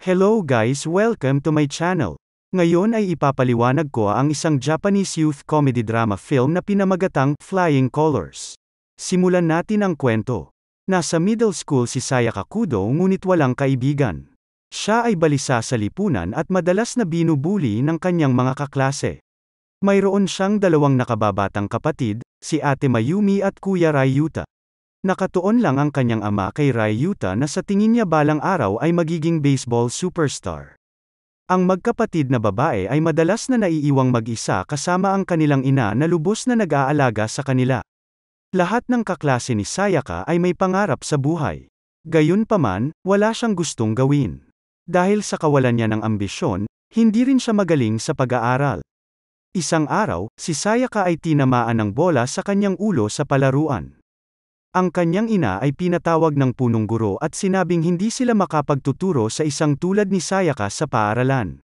Hello guys, welcome to my channel. Ngayon ay ipapaliwanag ko ang isang Japanese youth comedy drama film na pinamagatang Flying Colors. Simulan natin ang kwento. Nasa middle school si Sayaka Kudo ngunit walang kaibigan. Siya ay balisa sa lipunan at madalas na binubuli ng kanyang mga kaklase. Mayroon siyang dalawang nakababatang kapatid, si Ate Mayumi at Kuya Ryuta. Nakatuon lang ang kanyang ama kay Ryuta na sa tingin niya balang araw ay magiging baseball superstar. Ang magkapatid na babae ay madalas na naiiwang mag-isa kasama ang kanilang ina na lubos na nag-aalaga sa kanila. Lahat ng kaklase ni Sayaka ay may pangarap sa buhay. Gayunpaman, wala siyang gustong gawin. Dahil sa kawalan niya ng ambisyon, hindi rin siya magaling sa pag-aaral. Isang araw, si Sayaka ay tinamaan ng bola sa kanyang ulo sa palaruan. Ang kanyang ina ay pinatawag ng punong guro at sinabing hindi sila makapagtuturo sa isang tulad ni Sayaka sa paaralan.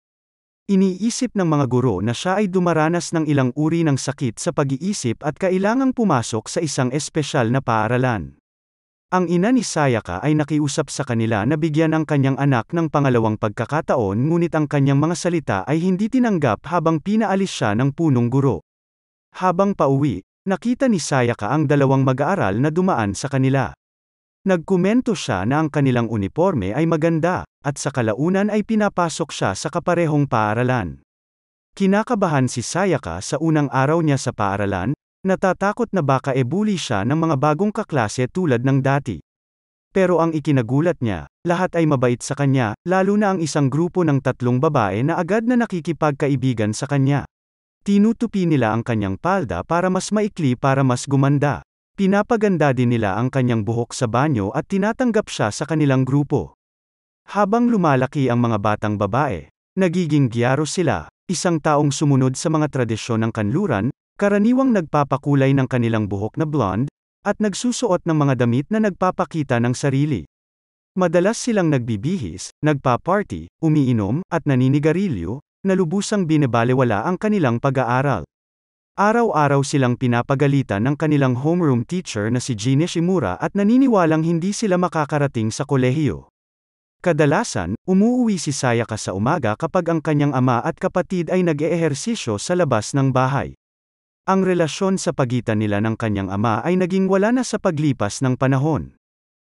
Iniisip ng mga guro na siya ay dumaranas ng ilang uri ng sakit sa pag-iisip at kailangang pumasok sa isang espesyal na paaralan. Ang ina ni Sayaka ay nakiusap sa kanila na bigyan ang kanyang anak ng pangalawang pagkakataon ngunit ang kanyang mga salita ay hindi tinanggap habang pinaalis siya ng punong guro. Habang pauwi, Nakita ni Sayaka ang dalawang mag-aaral na dumaan sa kanila. Nagkomento siya na ang kanilang uniforme ay maganda, at sa kalaunan ay pinapasok siya sa kaparehong paaralan. Kinakabahan si Sayaka sa unang araw niya sa paaralan, natatakot na baka ebuli siya ng mga bagong kaklase tulad ng dati. Pero ang ikinagulat niya, lahat ay mabait sa kanya, lalo na ang isang grupo ng tatlong babae na agad na nakikipagkaibigan sa kanya. Tinutupi nila ang kanyang palda para mas maikli para mas gumanda. Pinapaganda din nila ang kanyang buhok sa banyo at tinatanggap siya sa kanilang grupo. Habang lumalaki ang mga batang babae, nagiging gyaro sila, isang taong sumunod sa mga tradisyon ng kanluran, karaniwang nagpapakulay ng kanilang buhok na blonde, at nagsusuot ng mga damit na nagpapakita ng sarili. Madalas silang nagbibihis, nagpa-party, umiinom, at naninigarilyo, na lubusang binabalewala ang kanilang pag-aaral. Araw-araw silang pinapagalitan ng kanilang homeroom teacher na si Gina Shimura at naniniwalang hindi sila makakarating sa kolehiyo. Kadalasan, umuuwi si Sayaka sa umaga kapag ang kanyang ama at kapatid ay nag-eehersisyo sa labas ng bahay. Ang relasyon sa pagitan nila ng kanyang ama ay naging wala na sa paglipas ng panahon.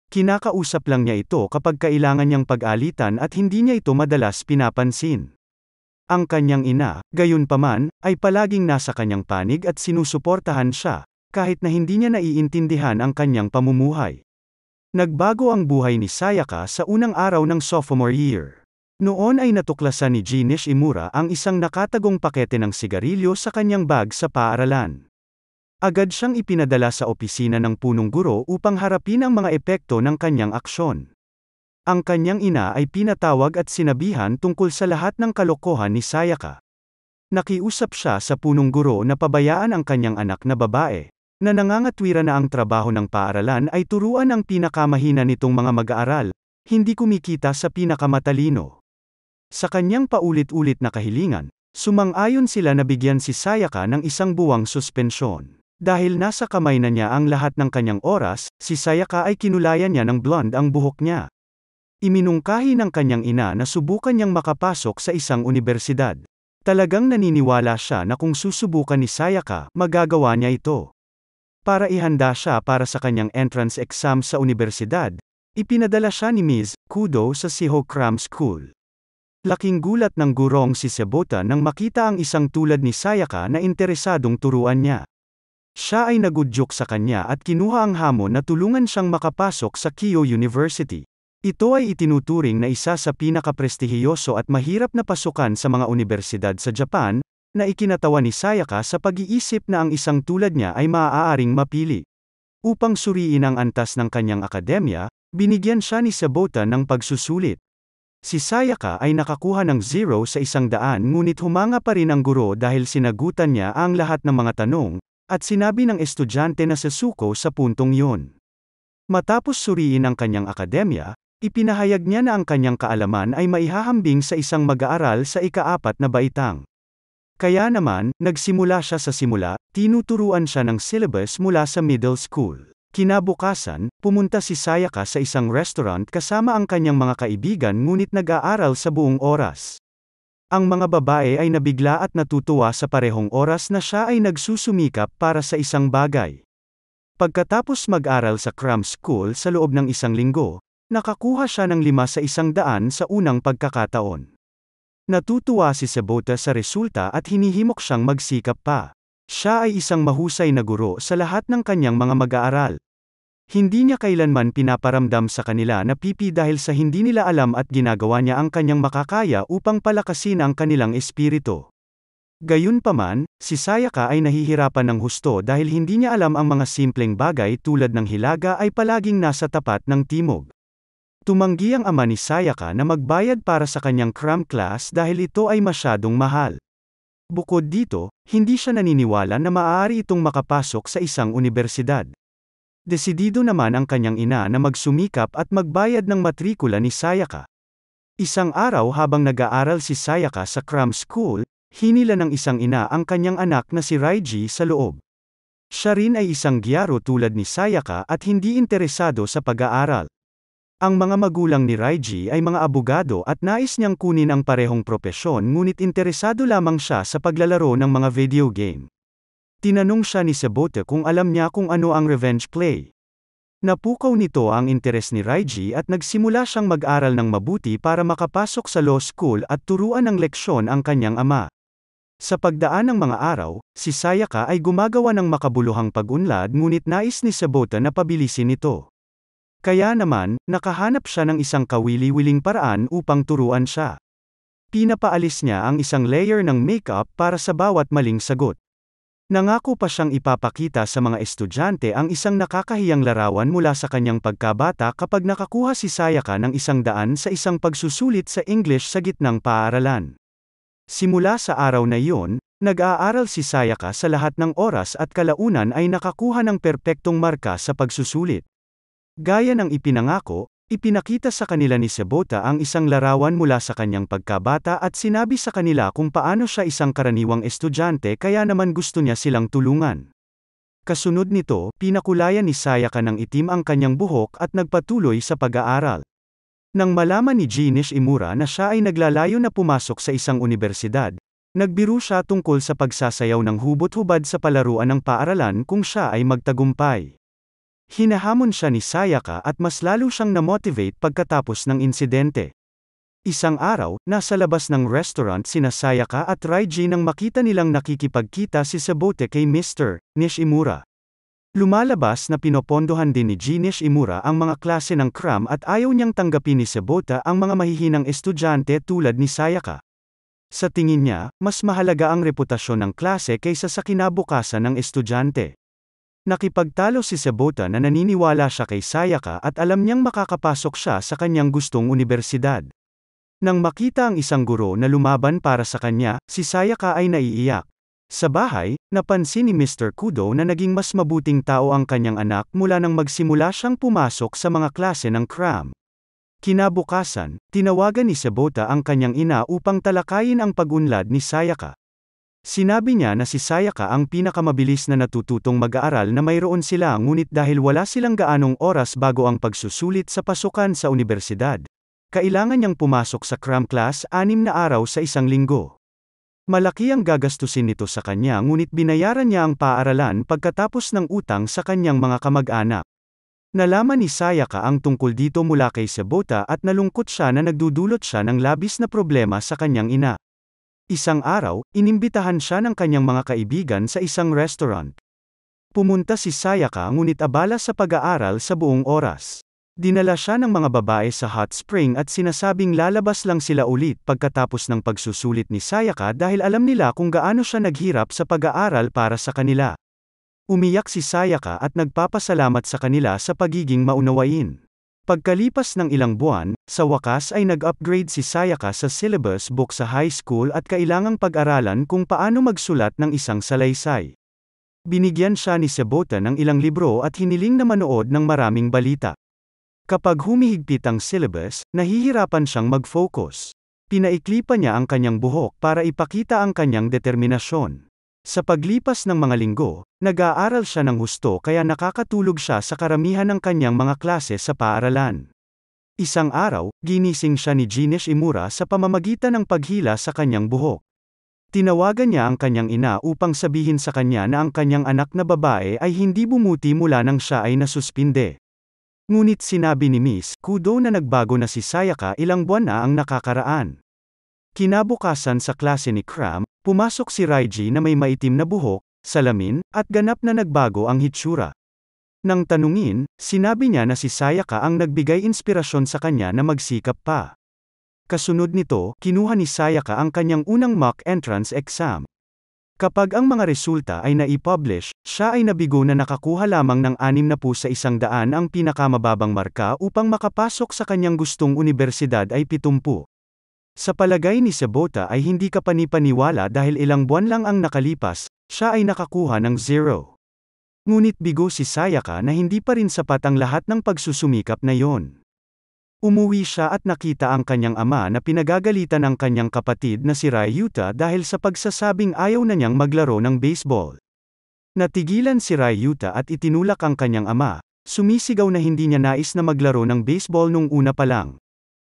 Kinakausap lang niya ito kapag kailangan niyang pag-alitan at hindi niya ito madalas pinapansin. Ang kanyang ina, gayon paman, ay palaging nasa kanyang panig at sinusuportahan siya, kahit na hindi niya naiintindihan ang kanyang pamumuhay. Nagbago ang buhay ni Sayaka sa unang araw ng sophomore year. Noon ay natuklasan ni Jinish Imura ang isang nakatagong pakete ng sigarilyo sa kanyang bag sa paaralan. Agad siyang ipinadala sa opisina ng punong guro upang harapin ang mga epekto ng kanyang aksyon. Ang kanyang ina ay pinatawag at sinabihan tungkol sa lahat ng kalokohan ni Sayaka. Nakiusap siya sa punong guro na pabayaan ang kanyang anak na babae, na nangangatwira na ang trabaho ng paaralan ay turuan ang pinakamahina nitong mga mag-aaral, hindi kumikita sa pinakamatalino. Sa kanyang paulit-ulit na kahilingan, sumang-ayon sila na bigyan si Sayaka ng isang buwang suspensyon. Dahil nasa kamay na niya ang lahat ng kanyang oras, si Sayaka ay kinulayan niya ng blonde ang buhok niya. Iminungkahi ng kanyang ina na subukan niyang makapasok sa isang unibersidad. Talagang naniniwala siya na kung susubukan ni Sayaka, magagawa niya ito. Para ihanda siya para sa kanyang entrance exam sa unibersidad, ipinadala siya ni Ms. Kudo sa Siho Cram School. Laking gulat ng gurong si Sebota nang makita ang isang tulad ni Sayaka na interesadong turuan niya. Siya ay nagudyok sa kanya at kinuha ang hamon na tulungan siyang makapasok sa Kyo University. Ito ay itinuturing na isa sa pinakaprestihiyoso at mahirap na pasukan sa mga unibersidad sa Japan, na ikinatawa ni Sayaka sa pag-iisip na ang isang tulad niya ay maaaring mapili. Upang suriin ang antas ng kanyang akademya, binigyan siya ni Sabota ng pagsusulit. Si Sayaka ay nakakuha ng zero sa isang daan ngunit humanga pa rin ang guro dahil sinagutan niya ang lahat ng mga tanong, at sinabi ng estudyante na Sasuko sa puntong yon. Matapos suriin ang kanyang akademya, Ipinahayag niya na ang kanyang kaalaman ay maihahambing sa isang mag-aaral sa ikaapat na baitang. Kaya naman, nagsimula siya sa simula, tinuturuan siya ng syllabus mula sa middle school. Kinabukasan, pumunta si Sayaka sa isang restaurant kasama ang kanyang mga kaibigan ngunit nag-aaral sa buong oras. Ang mga babae ay nabigla at natutuwa sa parehong oras na siya ay nagsusumikap para sa isang bagay. Pagkatapos mag-aral sa cram school sa loob ng isang linggo, Nakakuha siya ng lima sa isang daan sa unang pagkakataon. Natutuwa si Sebota sa resulta at hinihimok siyang magsikap pa. Siya ay isang mahusay na guro sa lahat ng kanyang mga mag-aaral. Hindi niya kailanman pinaparamdam sa kanila na pipi dahil sa hindi nila alam at ginagawa niya ang kanyang makakaya upang palakasin ang kanilang espiritu. Gayunpaman, si Sayaka ay nahihirapan ng husto dahil hindi niya alam ang mga simpleng bagay tulad ng hilaga ay palaging nasa tapat ng timog. Tumanggi ang ama ni Sayaka na magbayad para sa kanyang cram class dahil ito ay masyadong mahal. Bukod dito, hindi siya naniniwala na maaari itong makapasok sa isang universidad. Desidido naman ang kanyang ina na magsumikap at magbayad ng matrikula ni Sayaka. Isang araw habang nag-aaral si Sayaka sa cram school, hinila ng isang ina ang kanyang anak na si Raiji sa loob. Siya rin ay isang gyaro tulad ni Sayaka at hindi interesado sa pag-aaral. Ang mga magulang ni Raiji ay mga abogado at nais niyang kunin ang parehong propesyon ngunit interesado lamang siya sa paglalaro ng mga video game. Tinanong siya ni Sabote kung alam niya kung ano ang revenge play. Napukaw nito ang interes ni Raiji at nagsimula siyang mag-aral ng mabuti para makapasok sa law school at turuan ng leksyon ang kanyang ama. Sa pagdaan ng mga araw, si Sayaka ay gumagawa ng makabuluhang pag-unlad ngunit nais ni Sabota na pabilisin ito. Kaya naman, nakahanap siya ng isang kawili-wiling paraan upang turuan siya. Pinapaalis niya ang isang layer ng makeup para sa bawat maling sagot. Nangako pa siyang ipapakita sa mga estudyante ang isang nakakahiyang larawan mula sa kanyang pagkabata kapag nakakuha si Sayaka ng isang daan sa isang pagsusulit sa English sa gitnang paaralan. Simula sa araw na iyon, nag-aaral si Sayaka sa lahat ng oras at kalaunan ay nakakuha ng perpektong marka sa pagsusulit. Gaya ng ipinangako, ipinakita sa kanila ni Sebota ang isang larawan mula sa kanyang pagkabata at sinabi sa kanila kung paano siya isang karaniwang estudyante kaya naman gusto niya silang tulungan. Kasunod nito, pinakulayan ni Sayaka ng itim ang kanyang buhok at nagpatuloy sa pag-aaral. Nang malaman ni Jinish Imura na siya ay naglalayo na pumasok sa isang universidad, nagbiro siya tungkol sa pagsasayaw ng hubot-hubad sa palaruan ng paaralan kung siya ay magtagumpay. Hinahamon siya ni Sayaka at mas lalo siyang namotivate pagkatapos ng insidente. Isang araw, nasa labas ng restaurant sina Sayaka at Raiji nang makita nilang nakikipagkita si Sabote kay Mr. Nishimura. Lumalabas na pinopondohan din ni Genish Imura ang mga klase ng cram at ayaw niyang tanggapin ni Sabota ang mga mahihinang estudyante tulad ni Sayaka. Sa tingin niya, mas mahalaga ang reputasyon ng klase kaysa sa kinabukasan ng estudyante. Nakipagtalo si Sebota na naniniwala siya kay Sayaka at alam niyang makakapasok siya sa kanyang gustong unibersidad. Nang makita ang isang guro na lumaban para sa kanya, si Sayaka ay naiiyak. Sa bahay, napansin ni Mr. Kudo na naging mas mabuting tao ang kanyang anak mula nang magsimula siyang pumasok sa mga klase ng cram. Kinabukasan, tinawagan ni Sebota ang kanyang ina upang talakayin ang pagunlad ni Sayaka. Sinabi niya na si Sayaka ang pinakamabilis na natututong mag-aaral na mayroon sila ngunit dahil wala silang gaanong oras bago ang pagsusulit sa pasukan sa universidad. Kailangan niyang pumasok sa cram class anim na araw sa isang linggo. Malaki ang gagastusin nito sa kanya ngunit binayaran niya ang paaralan pagkatapos ng utang sa kanyang mga kamag-anak. Nalaman ni Sayaka ang tungkol dito mula kay Sebota at nalungkot siya na nagdudulot siya ng labis na problema sa kanyang ina. Isang araw, inimbitahan siya ng kanyang mga kaibigan sa isang restaurant. Pumunta si Sayaka ngunit abala sa pag-aaral sa buong oras. Dinala siya ng mga babae sa hot spring at sinasabing lalabas lang sila ulit pagkatapos ng pagsusulit ni Sayaka dahil alam nila kung gaano siya naghirap sa pag-aaral para sa kanila. Umiyak si Sayaka at nagpapasalamat sa kanila sa pagiging maunawain. Pagkalipas ng ilang buwan, sa wakas ay nag-upgrade si Sayaka sa syllabus book sa high school at kailangang pag-aralan kung paano magsulat ng isang salaysay. Binigyan siya ni Sebota ng ilang libro at hiniling na manood ng maraming balita. Kapag humihigpit ang syllabus, nahihirapan siyang mag-focus. Pinaiklipa niya ang kanyang buhok para ipakita ang kanyang determinasyon. Sa paglipas ng mga linggo, nag-aaral siya ng husto kaya nakakatulog siya sa karamihan ng kanyang mga klase sa paaralan. Isang araw, ginising siya ni Ginesh Imura sa pamamagitan ng paghila sa kanyang buhok. Tinawagan niya ang kanyang ina upang sabihin sa kanya na ang kanyang anak na babae ay hindi bumuti mula nang siya ay nasuspinde. Ngunit sinabi ni Miss Kudo na nagbago na si Sayaka ilang buwan na ang nakakaraan. Kinabukasan sa klase ni Cram, Pumasok si Raiji na may maitim na buhok, salamin, at ganap na nagbago ang hitsura. Nang tanungin, sinabi niya na si Sayaka ang nagbigay inspirasyon sa kanya na magsikap pa. Kasunod nito, kinuha ni Sayaka ang kanyang unang mock entrance exam. Kapag ang mga resulta ay nai-publish, siya ay nabigo na nakakuha lamang ng anim na po sa isang daan ang pinakamababang marka upang makapasok sa kanyang gustong universidad ay pitumpu. Sa palagay ni Sabota ay hindi ka panipaniwala dahil ilang buwan lang ang nakalipas, siya ay nakakuha ng zero. Ngunit bigo si Sayaka na hindi pa rin sapat ang lahat ng pagsusumikap na yon. Umuwi siya at nakita ang kanyang ama na pinagagalitan ng kanyang kapatid na si Ryuta dahil sa pagsasabing ayaw na niyang maglaro ng baseball. Natigilan si Ryuta at itinulak ang kanyang ama, sumisigaw na hindi niya nais na maglaro ng baseball nung una pa lang,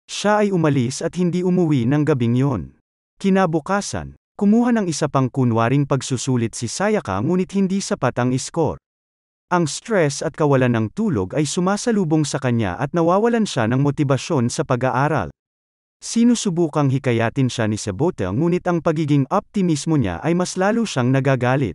siya ay umalis at hindi umuwi ng gabing yon. Kinabukasan, kumuha ng isa pang kunwaring pagsusulit si Sayaka ngunit hindi sapat ang iskor. Ang stress at kawalan ng tulog ay sumasalubong sa kanya at nawawalan siya ng motibasyon sa pag-aaral. Sinusubukang hikayatin siya ni Sebote ngunit ang pagiging optimismo niya ay mas lalo siyang nagagalit.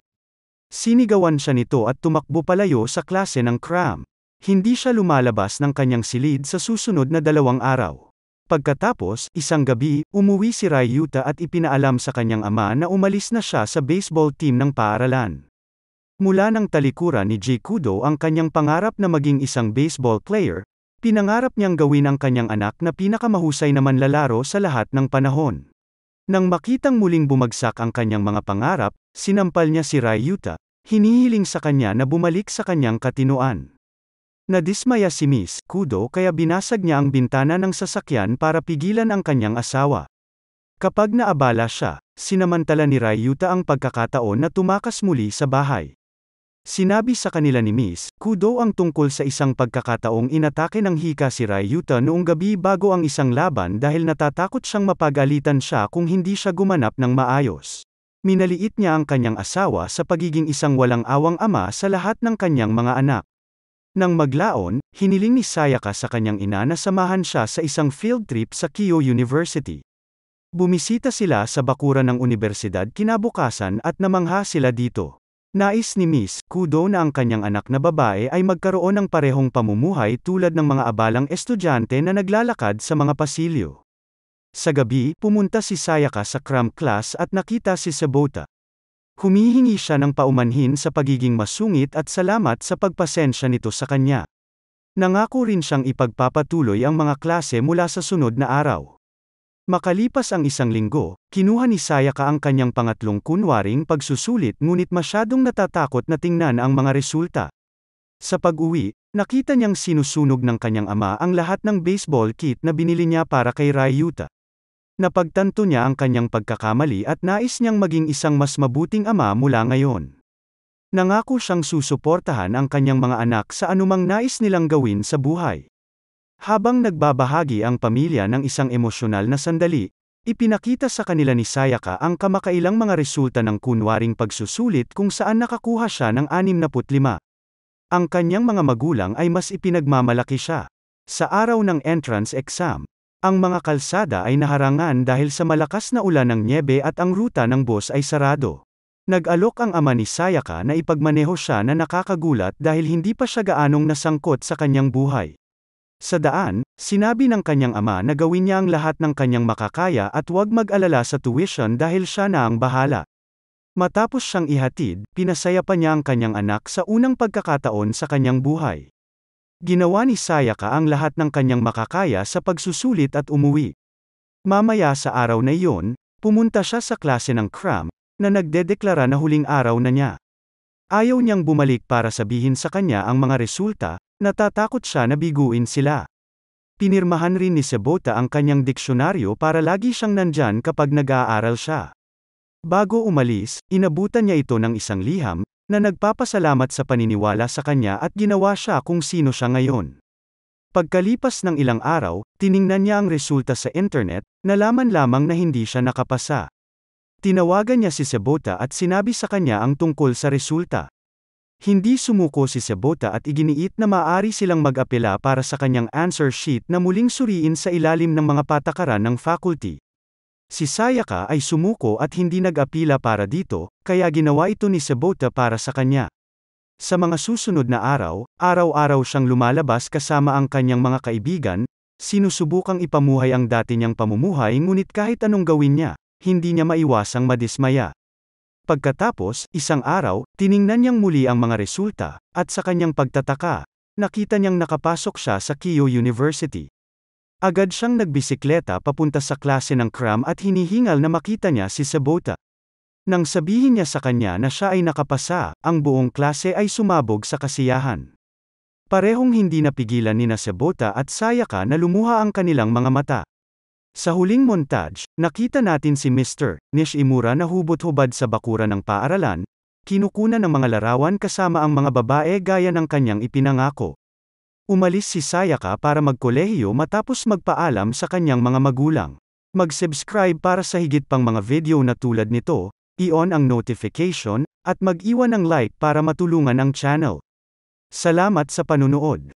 Sinigawan siya nito at tumakbo palayo sa klase ng cram. Hindi siya lumalabas ng kanyang silid sa susunod na dalawang araw. Pagkatapos, isang gabi, umuwi si Ryuta at ipinaalam sa kanyang ama na umalis na siya sa baseball team ng paaralan. Mula ng talikuran ni Jikudo ang kanyang pangarap na maging isang baseball player, pinangarap niyang gawin ang kanyang anak na pinakamahusay na manlalaro sa lahat ng panahon. Nang makitang muling bumagsak ang kanyang mga pangarap, sinampal niya si Ryuta, hinihiling sa kanya na bumalik sa kanyang katinoan. Nadismaya si Miss Kudo kaya binasag niya ang bintana ng sasakyan para pigilan ang kanyang asawa. Kapag naabala siya, sinamantala ni Ryuta ang pagkakataon na tumakas muli sa bahay. Sinabi sa kanila ni Miss Kudo ang tungkol sa isang pagkakataong inatake ng hika si Ryuta noong gabi bago ang isang laban dahil natatakot siyang mapagalitan siya kung hindi siya gumanap ng maayos. Minaliit niya ang kanyang asawa sa pagiging isang walang awang ama sa lahat ng kanyang mga anak. Nang maglaon, hiniling ni Sayaka sa kanyang ina na samahan siya sa isang field trip sa Kyoto University. Bumisita sila sa bakuran ng universidad kinabukasan at namangha sila dito. Nais ni Miss Kudo na ang kanyang anak na babae ay magkaroon ng parehong pamumuhay tulad ng mga abalang estudyante na naglalakad sa mga pasilyo. Sa gabi, pumunta si Sayaka sa cram class at nakita si Sabota. Humihingi siya ng paumanhin sa pagiging masungit at salamat sa pagpasensya nito sa kanya. Nangako rin siyang ipagpapatuloy ang mga klase mula sa sunod na araw. Makalipas ang isang linggo, kinuha ni Sayaka ang kanyang pangatlong kunwaring pagsusulit ngunit masyadong natatakot na tingnan ang mga resulta. Sa pag-uwi, nakita niyang sinusunog ng kanyang ama ang lahat ng baseball kit na binili niya para kay Ryuta. Napagtanto niya ang kanyang pagkakamali at nais niyang maging isang mas mabuting ama mula ngayon. Nangako siyang susuportahan ang kanyang mga anak sa anumang nais nilang gawin sa buhay. Habang nagbabahagi ang pamilya ng isang emosyonal na sandali, ipinakita sa kanila ni Sayaka ang kamakailang mga resulta ng kunwaring pagsusulit kung saan nakakuha siya ng 65. Ang kanyang mga magulang ay mas ipinagmamalaki siya. Sa araw ng entrance exam, ang mga kalsada ay naharangan dahil sa malakas na ulan ng niebe at ang ruta ng bus ay sarado. Nag-alok ang ama ni Sayaka na ipagmaneho siya na nakakagulat dahil hindi pa siya gaanong nasangkot sa kanyang buhay. Sa daan, sinabi ng kanyang ama na gawin niya ang lahat ng kanyang makakaya at huwag mag-alala sa tuition dahil siya na ang bahala. Matapos siyang ihatid, pinasaya pa niya ang kanyang anak sa unang pagkakataon sa kanyang buhay. Ginawa ni Sayaka ang lahat ng kanyang makakaya sa pagsusulit at umuwi. Mamaya sa araw na iyon, pumunta siya sa klase ng cram, na nagdedeklara na huling araw na niya. Ayaw niyang bumalik para sabihin sa kanya ang mga resulta, natatakot siya na biguin sila. Pinirmahan rin ni Sebota ang kanyang diksyonaryo para lagi siyang nandyan kapag nag-aaral siya. Bago umalis, inabutan niya ito ng isang liham, na nagpapasalamat sa paniniwala sa kanya at ginawa siya kung sino siya ngayon. Pagkalipas ng ilang araw, tiningnan niya ang resulta sa internet, nalaman lamang na hindi siya nakapasa. Tinawagan niya si Sebota at sinabi sa kanya ang tungkol sa resulta. Hindi sumuko si Sebota at iginiit na maari silang mag-apela para sa kanyang answer sheet na muling suriin sa ilalim ng mga patakaran ng faculty. Si Sayaka ay sumuko at hindi nag-apila para dito, kaya ginawa ito ni Sabota para sa kanya. Sa mga susunod na araw, araw-araw siyang lumalabas kasama ang kanyang mga kaibigan, sinusubukang ipamuhay ang dati niyang pamumuhay ngunit kahit anong gawin niya, hindi niya maiwasang madismaya. Pagkatapos, isang araw, tiningnan niyang muli ang mga resulta, at sa kanyang pagtataka, nakita niyang nakapasok siya sa Kyo University. Agad siyang nagbisikleta papunta sa klase ng cram at hinihingal na makita niya si Sabota. Nang sabihin niya sa kanya na siya ay nakapasa, ang buong klase ay sumabog sa kasiyahan. Parehong hindi napigilan ni Sabota at Sayaka na lumuha ang kanilang mga mata. Sa huling montage, nakita natin si Mr. Nishimura na hubot-hubad sa bakura ng paaralan, kinukuna ng mga larawan kasama ang mga babae gaya ng kanyang ipinangako. Umalis si Sayaka para magkolehiyo matapos magpaalam sa kanyang mga magulang. Mag-subscribe para sa higit pang mga video na tulad nito, i-on ang notification, at mag-iwan ng like para matulungan ang channel. Salamat sa panunood.